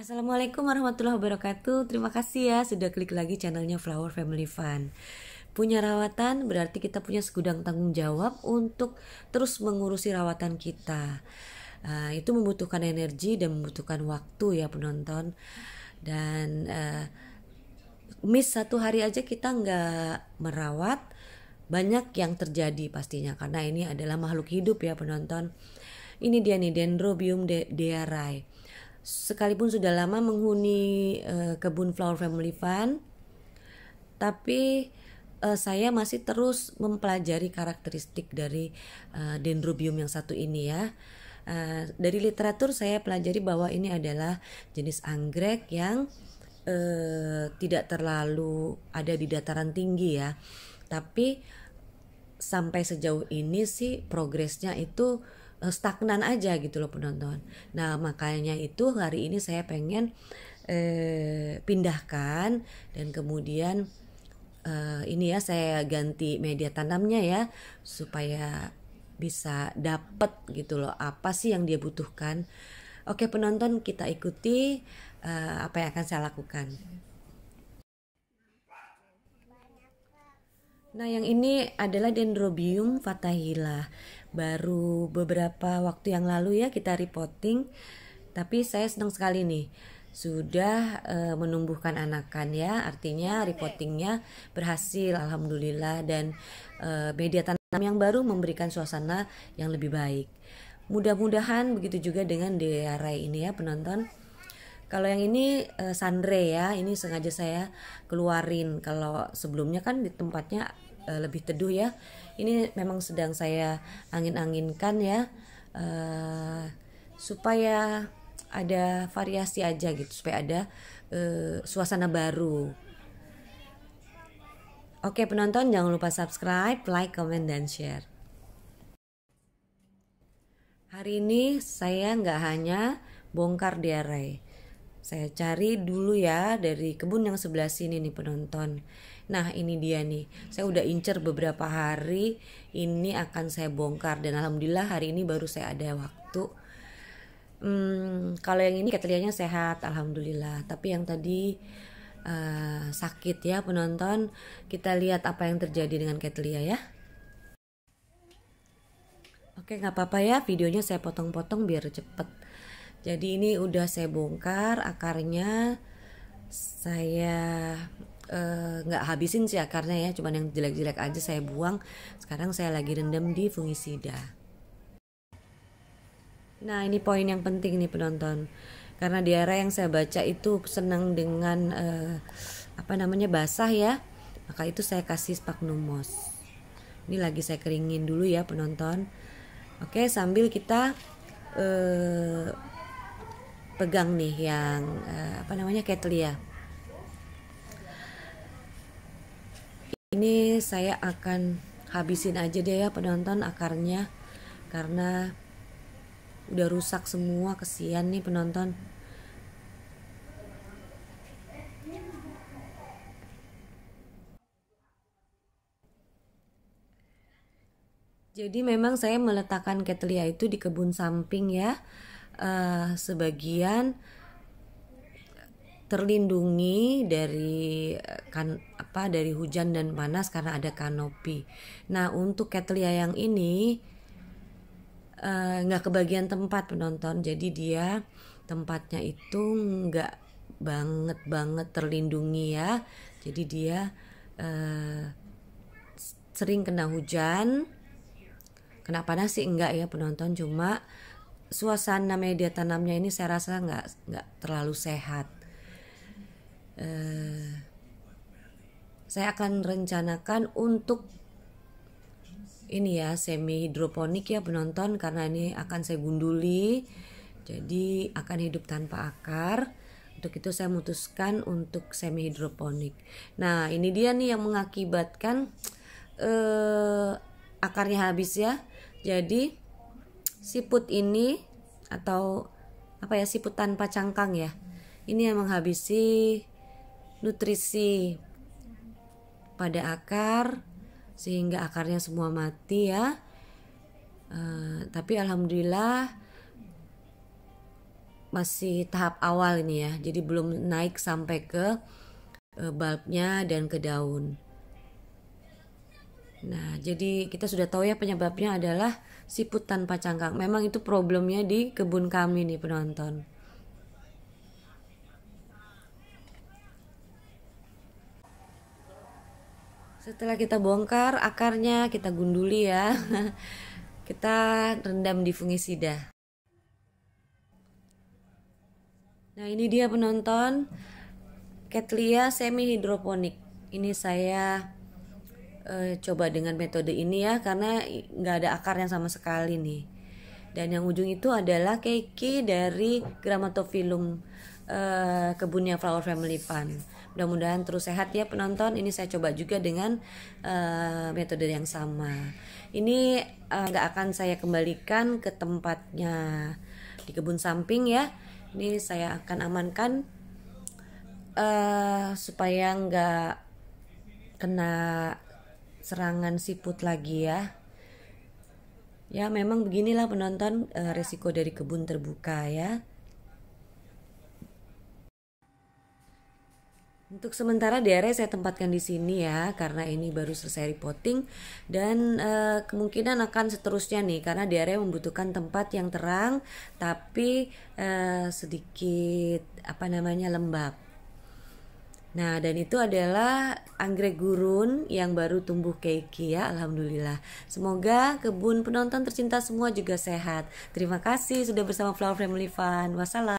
Assalamualaikum warahmatullahi wabarakatuh. Terima kasih ya sudah klik lagi channelnya Flower Family Fun. Punya rawatan berarti kita punya segudang tanggung jawab untuk terus mengurusi rawatan kita. Uh, itu membutuhkan energi dan membutuhkan waktu ya penonton. Dan uh, miss satu hari aja kita nggak merawat banyak yang terjadi pastinya karena ini adalah makhluk hidup ya penonton. Ini dia nih Dendrobium de dearai sekalipun sudah lama menghuni uh, kebun Flower Family Fun, tapi uh, saya masih terus mempelajari karakteristik dari uh, dendrobium yang satu ini ya. Uh, dari literatur saya pelajari bahwa ini adalah jenis anggrek yang uh, tidak terlalu ada di dataran tinggi ya. Tapi sampai sejauh ini sih progresnya itu Eh, stagnan aja gitu loh penonton. Nah makanya itu hari ini saya pengen eh, pindahkan dan kemudian eh, ini ya saya ganti media tanamnya ya supaya bisa dapet gitu loh apa sih yang dia butuhkan. Oke penonton kita ikuti eh, apa yang akan saya lakukan. Nah yang ini adalah Dendrobium fatahila baru beberapa waktu yang lalu ya kita reporting tapi saya senang sekali nih sudah e, menumbuhkan anakan ya artinya reportingnya berhasil alhamdulillah dan e, media tanam yang baru memberikan suasana yang lebih baik mudah-mudahan begitu juga dengan DRI ini ya penonton kalau yang ini uh, sandre ya, ini sengaja saya keluarin. Kalau sebelumnya kan di tempatnya uh, lebih teduh ya. Ini memang sedang saya angin-anginkan ya. Uh, supaya ada variasi aja gitu, supaya ada uh, suasana baru. Oke penonton jangan lupa subscribe, like, comment, dan share. Hari ini saya nggak hanya bongkar diare, saya cari dulu ya dari kebun yang sebelah sini nih penonton. Nah ini dia nih, saya udah incer beberapa hari ini akan saya bongkar dan alhamdulillah hari ini baru saya ada waktu. Hmm, kalau yang ini katanya sehat, alhamdulillah. Tapi yang tadi uh, sakit ya penonton, kita lihat apa yang terjadi dengan Ketelia ya. Oke nggak apa-apa ya, videonya saya potong-potong biar cepet. Jadi ini udah saya bongkar akarnya. Saya eh, nggak uh, habisin sih akarnya ya, cuman yang jelek-jelek aja saya buang. Sekarang saya lagi rendam di fungisida. Nah ini poin yang penting nih penonton Karena di area yang saya baca itu senang dengan uh, apa namanya basah ya Maka itu saya kasih spagnumos Ini lagi saya keringin dulu ya penonton Oke sambil kita uh, pegang nih yang uh, apa namanya ya Ini saya akan habisin aja deh ya penonton akarnya karena udah rusak semua kesian nih penonton. Jadi memang saya meletakkan ketelia itu di kebun samping ya uh, sebagian terlindungi dari eh, kan apa dari hujan dan panas karena ada kanopi. Nah untuk Ketlia yang ini eh, nggak uh, kebagian tempat penonton, jadi dia tempatnya itu nggak banget banget terlindungi ya. Jadi dia uh, sering kena hujan, kena panas sih enggak ya penonton cuma suasana media tanamnya ini saya rasa nggak nggak terlalu sehat. Uh, saya akan rencanakan untuk ini ya semi hidroponik ya penonton karena ini akan saya gunduli jadi akan hidup tanpa akar untuk itu saya memutuskan untuk semi hidroponik nah ini dia nih yang mengakibatkan eh, akarnya habis ya jadi siput ini atau apa ya siput tanpa cangkang ya ini yang menghabisi nutrisi pada akar sehingga akarnya semua mati ya uh, tapi alhamdulillah masih tahap awal ini ya jadi belum naik sampai ke uh, bulbnya dan ke daun Nah, jadi kita sudah tahu ya penyebabnya adalah siput tanpa cangkang. Memang itu problemnya di kebun kami nih penonton. Setelah kita bongkar akarnya, kita gunduli ya. Kita rendam di fungisida. Nah, ini dia penonton Ketlia semi hidroponik. Ini saya Eh, coba dengan metode ini ya karena nggak ada akar yang sama sekali nih dan yang ujung itu adalah keiki dari gramatofilum e, eh, kebunnya Flower Family fun mudah-mudahan terus sehat ya penonton ini saya coba juga dengan e, metode yang sama ini nggak akan saya kembalikan ke tempatnya di kebun samping ya ini saya akan amankan uh, supaya nggak kena serangan siput lagi ya. Ya memang beginilah penonton eh, resiko dari kebun terbuka ya. Untuk sementara diare saya tempatkan di sini ya karena ini baru selesai repotting dan e, kemungkinan akan seterusnya nih karena diare membutuhkan tempat yang terang tapi e, sedikit apa namanya lembab. Nah, dan itu adalah anggrek gurun yang baru tumbuh keiki ya, alhamdulillah. Semoga kebun penonton tercinta semua juga sehat. Terima kasih sudah bersama Flower Family Fun. Wassalam.